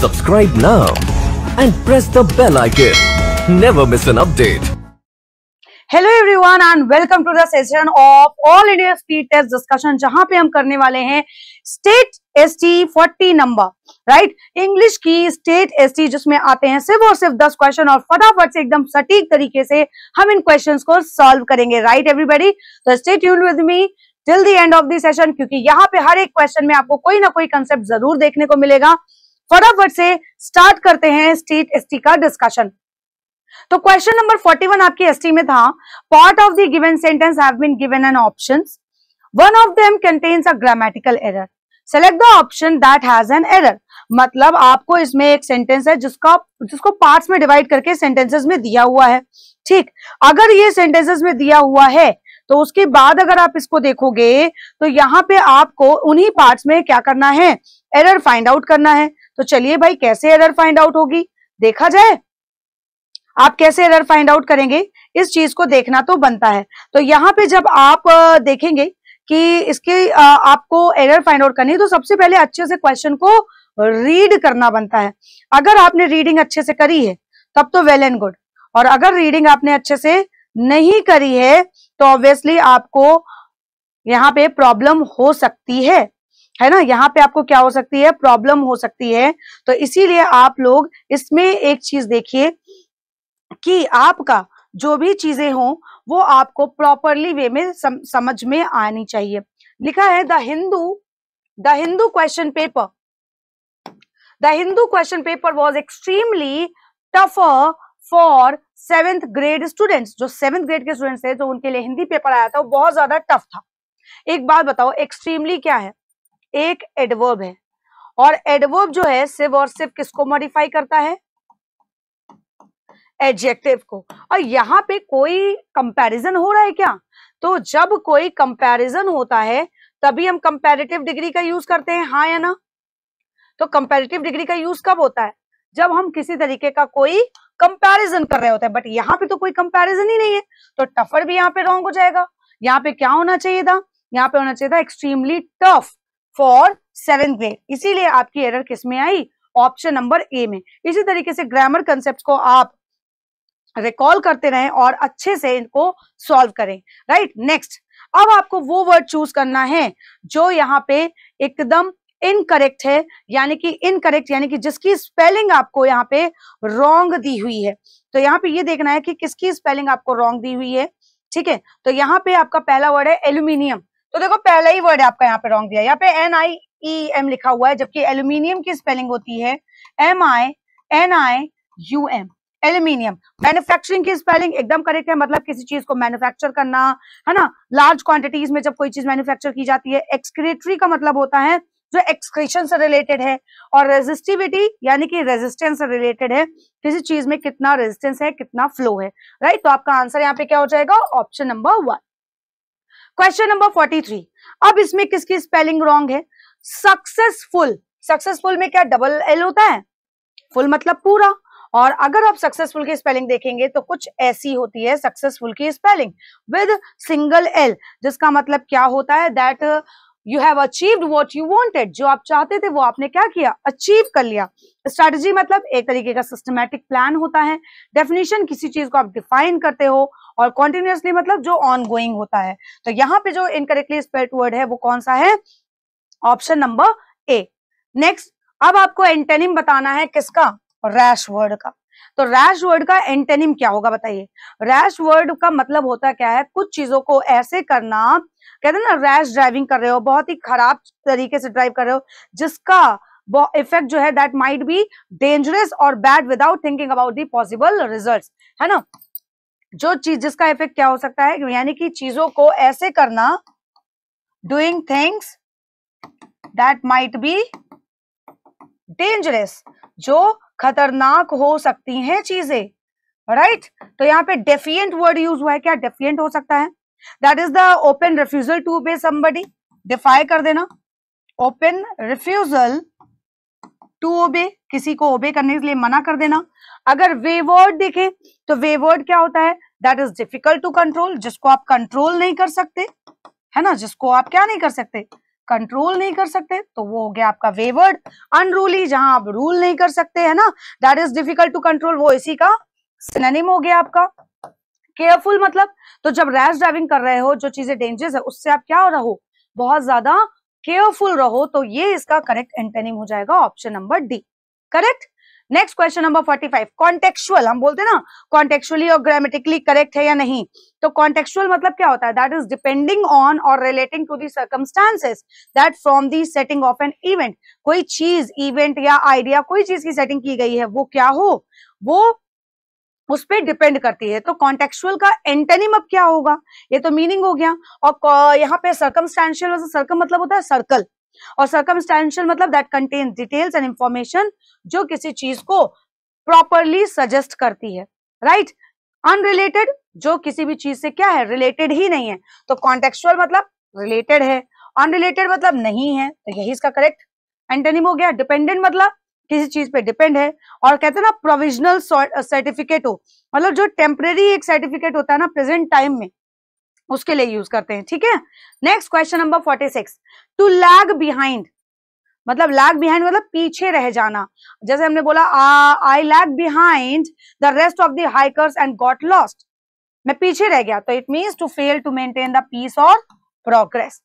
Subscribe now and press the bell icon. Never miss an update. Hello everyone and welcome to the session of all India speed test discussion जहां पे हम करने वाले हैं state ST 40 number right English की state ST जिसमें आते हैं सिर्फ और सिर्फ 10 क्वेश्चन और फटाफट से एकदम सटीक तरीके से हम इन क्वेश्चंस को सॉल्व करेंगे राइट एवरीबॉडी तो stay tune with me till the end of the session क्योंकि यहाँ पे हर एक क्वेश्चन में आपको कोई ना कोई कंसेप्ट जरूर देखने को मिलेगा फटाफट से स्टार्ट करते हैं स्टेट एसटी का डिस्कशन तो क्वेश्चन नंबर 41 आपके एसटी में था part of the given sentence have been given and one of them contains a grammatical error select the option that has an error मतलब आपको इसमें एक सेंटेंस है जिसका जिसको पार्ट्स में डिवाइड करके सेंटेंसेस में दिया हुआ है ठीक अगर ये सेंटेंसेस में दिया हुआ है तो उसके बाद अगर आप इसको देखोगे तो यहाँ पे आपको उन्हीं पार्ट्स में क्या करना है एरर फाइंड आउट करना है तो चलिए भाई कैसे एरर फाइंड आउट होगी देखा जाए आप कैसे एरर फाइंड आउट करेंगे इस चीज को देखना तो बनता है तो यहाँ पे जब आप देखेंगे कि इसके आपको एरर फाइंड आउट करनी है तो सबसे पहले अच्छे से क्वेश्चन को रीड करना बनता है अगर आपने रीडिंग अच्छे से करी है तब तो वेल एंड गुड और अगर रीडिंग आपने अच्छे से नहीं करी है तो ऑब्वियसली आपको यहाँ पे प्रॉब्लम हो सकती है है ना यहाँ पे आपको क्या हो सकती है प्रॉब्लम हो सकती है तो इसीलिए आप लोग इसमें एक चीज देखिए कि आपका जो भी चीजें हों वो आपको प्रॉपरली वे में सम, समझ में आनी चाहिए लिखा है the Hindu the Hindu question paper the Hindu question paper was extremely tough for seventh grade students जो सेवेंथ ग्रेड के स्टूडेंट्स थे जो उनके लिए हिंदी पेपर आया था वो बहुत ज्यादा टफ था एक बात बताओ एक्सट्रीमली क्या है एक एडवर्ब है और एडवर्ब जो है सिर्फ और सिर्फ किसको मॉडिफाई करता है एडजेक्टिव को और यहाँ पे कोई कंपैरिजन हो रहा है क्या तो जब कोई कंपैरिजन होता है तभी हम कंपैरेटिव डिग्री का यूज करते हैं हाँ या ना तो कंपैरेटिव डिग्री का यूज कब होता है जब हम किसी तरीके का कोई कंपैरिजन कर रहे होते हैं बट यहाँ पे तो कोई कंपैरिजन ही नहीं है तो टफर भी यहाँ पे रॉन्ग हो जाएगा यहाँ पे क्या होना चाहिए था यहाँ पे होना चाहिए था extremely tough for seventh grade इसीलिए आपकी एरर किस में आई ऑप्शन नंबर ए में इसी तरीके से ग्रामर कंसेप्ट को आप रिकॉल करते रहें और अच्छे से इनको सॉल्व करें राइट नेक्स्ट अब आपको वो वर्ड चूज करना है जो यहाँ पे एकदम इनकरेक्ट है यानी कि इनकरेक्ट यानी कि जिसकी स्पेलिंग आपको यहाँ पे रॉन्ग दी हुई है तो यहाँ पे ये देखना है कि किसकी स्पेलिंग आपको रॉन्ग दी हुई है ठीक है तो यहाँ पे आपका पहला वर्ड है एल्यूमिनियम तो देखो पहला ही वर्ड आपका यहाँ पे रॉन्ग दिया यहाँ पे एन आई ई एम लिखा हुआ है जबकि एल्यूमिनियम की स्पेलिंग होती है M I N I U M aluminium manufacturing की स्पेलिंग एकदम करेक्ट है मतलब किसी चीज को मैन्युफैक्चर करना है ना लार्ज क्वांटिटीज में जब कोई चीज मैन्युफैक्चर की जाती है एक्सक्रेटरी का मतलब होता है जो एक्सक्रेशन से रिलेटेड है और रेजिस्टिविटी यानी कि रेजिस्टेंस से रिलेटेड है किसी चीज में कितना रेजिस्टेंस है कितना फ्लो है राइट तो आपका आंसर यहाँ पे क्या हो जाएगा option number one question number forty three अब इसमें किसकी स्पेलिंग रॉन्ग है सक्सेसफुल सक्सेसफुल में क्या डबल एल होता है फुल मतलब पूरा और अगर आप सक्सेसफुल की स्पेलिंग देखेंगे तो कुछ ऐसी होती है सक्सेसफुल की स्पेलिंग विद सिंगल एल जिसका मतलब क्या होता है that you have achieved what you wanted जो आप चाहते थे वो आपने क्या किया अचीव कर लिया स्ट्रेटजी मतलब एक तरीके का सिस्टमेटिक प्लान होता है डेफिनेशन किसी चीज को आप डिफाइन करते हो और कॉन्टिन्यूसली मतलब जो ऑन गोइंग होता है तो यहाँ पे जो इनकरेक्टली स्पेल्ड वर्ड है वो कौन सा है ऑप्शन नंबर ए नेक्स्ट अब आपको एंटेनिम बताना है किसका रैश वर्ड का तो रैश वर्ड का एंटेनिम क्या होगा बताइए रैश वर्ड का मतलब होता क्या है कुछ चीजों को ऐसे करना कहते हैं ना रैश ड्राइविंग कर रहे हो बहुत ही खराब तरीके से ड्राइव कर रहे हो जिसका इफेक्ट जो है दैट माइट बी डेंजरस और bad without thinking about the possible result है ना जो चीज जिसका इफेक्ट क्या हो सकता है यानी कि चीजों को ऐसे करना doing things that might be dangerous जो खतरनाक हो सकती हैं चीजें राइट right? तो यहाँ पे डेफियंट वर्ड यूज हुआ है क्या डेफियंट हो सकता है that is the open refusal to obey somebody defy कर देना ओपन रिफ्यूजल टू ओबे किसी को ओबे करने के लिए मना कर देना अगर वे वर्ड देखें तो वर्ड क्या होता है that is difficult to control जिसको आप कंट्रोल नहीं कर सकते है ना जिसको आप क्या नहीं कर सकते कंट्रोल नहीं कर सकते तो वो हो गया आपका वेवर्ड अनरूली जहां आप रूल नहीं कर सकते है ना that is difficult to control वो इसी का सिनेम हो गया आपका केयरफुल मतलब तो जब रैश ड्राइविंग कर रहे हो जो चीजें डेंजरस है उससे आप क्या रहो बहुत ज्यादा केयरफुल रहो तो ये इसका करेक्ट एंटेनिम हो जाएगा option number D correct next question number forty five contextual हम बोलते ना कॉन्टेक्चुअली और ग्रामेटिकली करेक्ट है या नहीं तो कॉन्टेक्चुअल मतलब क्या होता है दैट इज डिपेंडिंग ऑन और relating to the circumstances that from the setting of an event कोई चीज इवेंट या आइडिया कोई चीज की सेटिंग की गई है वो क्या हो वो उस पर डिपेंड करती है तो कॉन्टेक्चुअल का एंटेनिम अब क्या होगा ये तो मीनिंग हो गया और यहाँ पे सर्कमस्टांशियल सर्कम मतलब होता है सर्कल और सर्कमस्टेंशियल मतलब that contain details and information जो किसी चीज को प्रॉपरली सजेस्ट करती है राइट right? अनरिलेटेड जो किसी भी चीज से क्या है रिलेटेड ही नहीं है तो कॉन्टेक्चुअल मतलब रिलेटेड है अनरिलेटेड मतलब नहीं है तो यही इसका करेक्ट एंटेनिम हो गया डिपेंडेंट मतलब किसी चीज पे डिपेंड है और कहते हैं ना प्रोविजनल सर्टिफिकेट हो मतलब जो टेम्परेरी एक सर्टिफिकेट होता है ना प्रेजेंट टाइम में उसके लिए यूज करते हैं ठीक है next question number forty six to lag behind मतलब लैग बिहाइंड मतलब पीछे रह जाना जैसे हमने बोला I lag behind the rest of the hikers and got lost मैं पीछे रह गया तो it means to fail to maintain the pace और प्रोग्रेस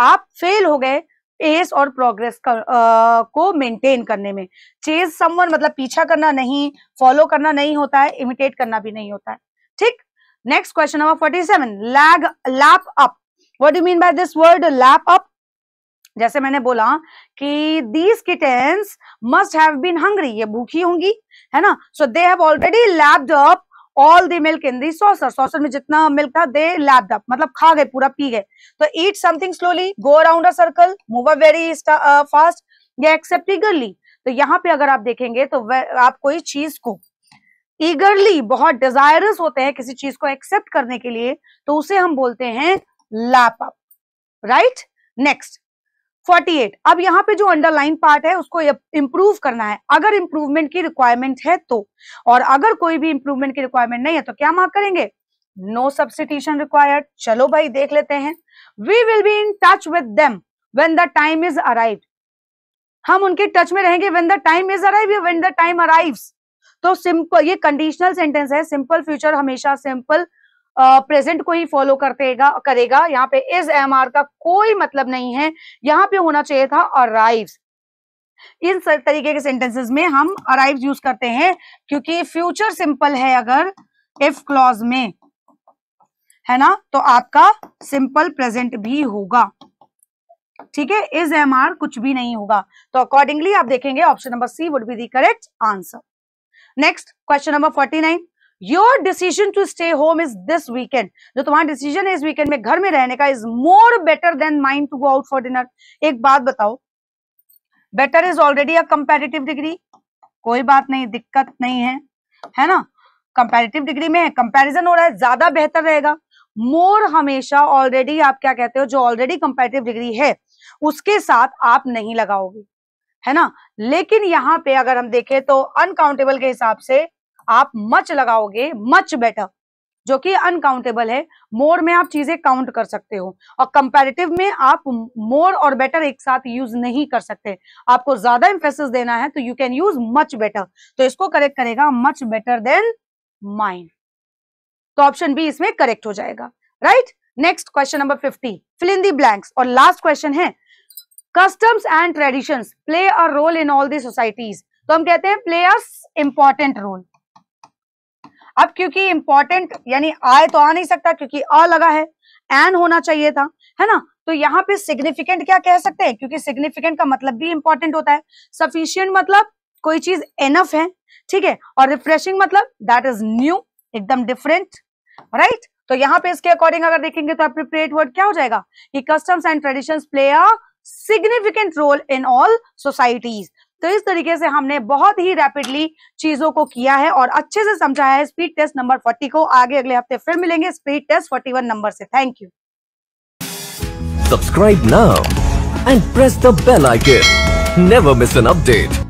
आप फेल हो गए पेस और प्रोग्रेस को मेंटेन करने में चेज समवन मतलब पीछा करना नहीं फॉलो करना नहीं होता है इमिटेट करना भी नहीं होता है next question number 47 lag lap up what do you mean by this word lap up जैसे मैंने बोला कि these kittens must have been hungry ये भूखी होंगी है ना so they have already lapped up all the milk in the saucer saucer में जितना मिल्क था दे लैप्ड अप मतलब खा गए पूरा पी गए तो eat something slowly go around a circle move a very fast या एक्सेप्ट ईगरली तो यहाँ पे अगर आप देखेंगे तो आप कोई चीज को ईगरली बहुत डिजायरस होते हैं किसी चीज को एक्सेप्ट करने के लिए तो उसे हम बोलते हैं लैप अप राइट नेक्स्ट 48 अब यहाँ पे जो अंडरलाइन पार्ट है उसको इम्प्रूव करना है अगर इंप्रूवमेंट की रिक्वायरमेंट है तो और अगर कोई भी इंप्रूवमेंट की रिक्वायरमेंट नहीं है तो क्या मार्क करेंगे नो सब्सिट्यूशन रिक्वायर्ड चलो भाई देख लेते हैं we will be in touch with them when the time is arrive हम उनके टच में रहेंगे when the time is arrive या व्हेन द टाइम अराइव्स तो सिंपल ये कंडीशनल सेंटेंस है सिंपल फ्यूचर हमेशा सिंपल प्रेजेंट को ही फॉलो करतेगा करेगा यहाँ पे इज एम आर का कोई मतलब नहीं है यहाँ पे होना चाहिए था अराइव इन तरीके के सेंटेंसेस में हम अराइव यूज करते हैं क्योंकि फ्यूचर सिंपल है अगर इफ क्लॉज में है ना तो आपका सिंपल प्रेजेंट भी होगा ठीक है इज एम आर कुछ भी नहीं होगा तो अकॉर्डिंगली आप देखेंगे option number C would be the correct answer next question number forty nine your decision to stay home is this weekend जो तुम्हारा डिसीजन है इस वीकेंड में घर में रहने का is more better than mind to go out for dinner एक बात बताओ better is already a comparative degree कोई बात नहीं दिक्कत नहीं है है ना कंपेरेटिव डिग्री में कंपेरिजन हो रहा है ज्यादा बेहतर रहेगा मोर हमेशा ऑलरेडी आप क्या कहते हो जो ऑलरेडी कंपेरेटिव डिग्री है उसके साथ आप नहीं लगाओगे है ना लेकिन यहाँ पे अगर हम देखें तो अनकाउंटेबल के हिसाब से आप मच लगाओगे मच बेटर जो कि अनकाउंटेबल है मोर में आप चीजें काउंट कर सकते हो और कंपेरेटिव में आप मोर और बेटर एक साथ यूज नहीं कर सकते आपको ज्यादा इंफेसिस देना है तो you can use much better तो इसको करेक्ट करेगा मच बेटर देन माइंड तो ऑप्शन बी इसमें करेक्ट हो जाएगा right next question number fifty fill in the blanks और लास्ट क्वेश्चन है customs and tradition play a role in all the societies तो हम कहते हैं प्ले अ रोल अब क्योंकि इंपॉर्टेंट यानी आए तो आ नहीं सकता क्योंकि अ लगा है एन होना चाहिए था है ना तो यहाँ पे सिग्निफिकेंट क्या कह सकते हैं क्योंकि सिग्निफिकेंट का मतलब भी इंपॉर्टेंट होता है सफिशियंट मतलब कोई चीज एनफ है ठीक है और रिफ्रेशिंग मतलब दैट इज न्यू एकदम डिफरेंट राइट तो यहाँ पे इसके अकॉर्डिंग अगर देखेंगे तो अप्रिप्रिएट वर्ड क्या हो जाएगा कि customs and tradition play a significant role in all societies तो इस तरीके से हमने बहुत ही रैपिडली चीजों को किया है और अच्छे से समझाया है स्पीड टेस्ट नंबर 40 को आगे अगले हफ्ते फिर मिलेंगे स्पीड टेस्ट 41 नंबर से thank you subscribe now and press the bell icon never miss an update